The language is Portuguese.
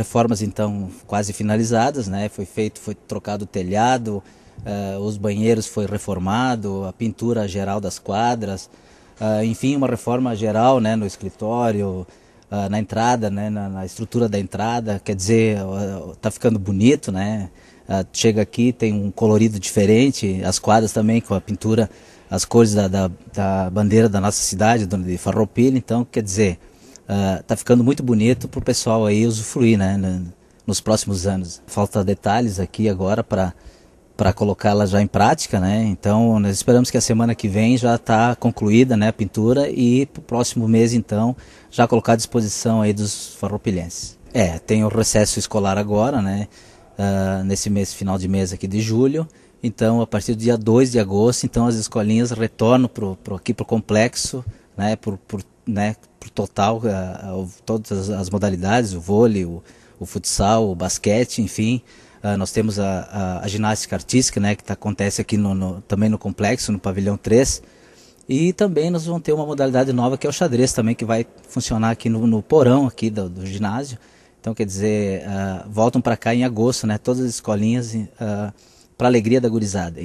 reformas então quase finalizadas, né? Foi feito, foi trocado o telhado, uh, os banheiros foi reformado, a pintura geral das quadras, uh, enfim, uma reforma geral, né? No escritório, uh, na entrada, né? Na, na, estrutura da entrada, quer dizer, tá ficando bonito, né? chega aqui tem um colorido diferente, as quadras também com a pintura, as cores da, da, da bandeira da nossa cidade, de Farroupilha, então quer dizer ah, tá ficando muito bonito pro pessoal aí usufruir, né? nos próximos anos. Falta detalhes aqui agora para para colocá-la já em prática, né? Então, nós esperamos que a semana que vem já está concluída, né, a pintura e para o próximo mês então já colocar à disposição aí dos farroupilhenses. É, tem o recesso escolar agora, né? Uh, nesse mês final de mês aqui de julho. Então, a partir do dia 2 de agosto, então as escolinhas retornam pro, pro, aqui para o complexo né, por, por, né, por total, a, a, todas as modalidades, o vôlei, o, o futsal, o basquete, enfim. Uh, nós temos a, a, ginástica artística, né, que tá, acontece aqui no, no, também no complexo, no pavilhão 3. E também nós vamos ter uma modalidade nova que é o xadrez também, que vai funcionar aqui no, no porão aqui do, do ginásio. Então, quer dizer, uh, voltam para cá em agosto, né? Todas as escolinhas uh, ah, para alegria da gurizada.